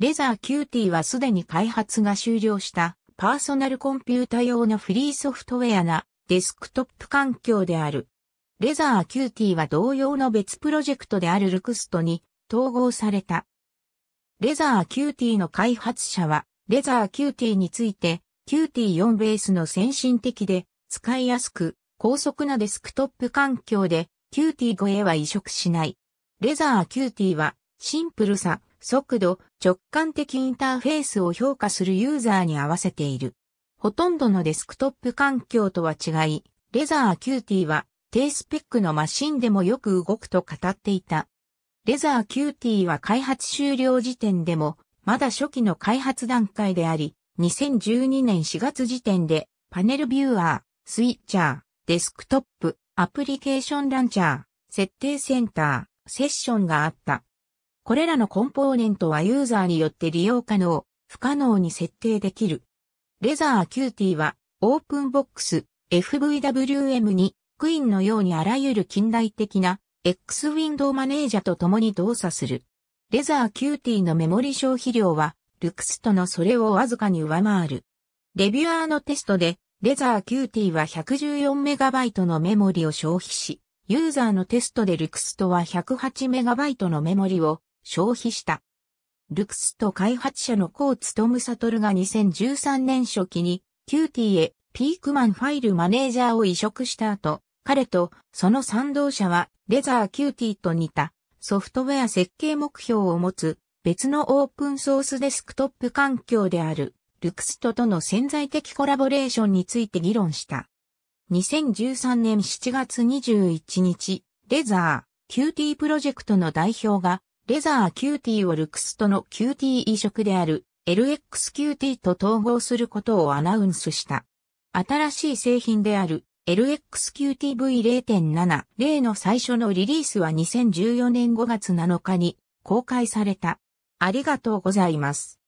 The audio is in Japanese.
レザーキューティはすでに開発が終了したパーソナルコンピュータ用のフリーソフトウェアなデスクトップ環境である。レザーキューティは同様の別プロジェクトであるルクストに統合された。レザーキューティの開発者は、レザーキューティについて、キューティ4ベースの先進的で、使いやすく、高速なデスクトップ環境で、キューティ5へは移植しない。レザーキューティは、シンプルさ、速度、直感的インターフェースを評価するユーザーに合わせている。ほとんどのデスクトップ環境とは違い、レザーキューティは低スペックのマシンでもよく動くと語っていた。レザーキューティは開発終了時点でも、まだ初期の開発段階であり、2012年4月時点で、パネルビューアー、スイッチャー、デスクトップ、アプリケーションランチャー、設定センター、セッションがあった。これらのコンポーネントはユーザーによって利用可能、不可能に設定できる。レザーキューティは、オープンボックス、FVWM に、クイーンのようにあらゆる近代的な、X ウィンドウマネージャと共に動作する。レザーキューティのメモリ消費量は、ルクストのそれをわずかに上回る。レビュアーのテストで、レザーキューティは 114MB のメモリを消費し、ユーザーのテストでルクストは 108MB のメモリを消費した。ルクスト開発者のコーツムサトルが2013年初期に、キューティへピークマンファイルマネージャーを移植した後、彼とその賛同者はレザーキューティと似たソフトウェア設計目標を持つ別のオープンソースデスクトップ環境であるルクストとの潜在的コラボレーションについて議論した。2013年7月21日、レザー、キューティープロジェクトの代表がレザー QT をルクスとの QT 移植である LXQT と統合することをアナウンスした。新しい製品である LXQTV0.7 例の最初のリリースは2014年5月7日に公開された。ありがとうございます。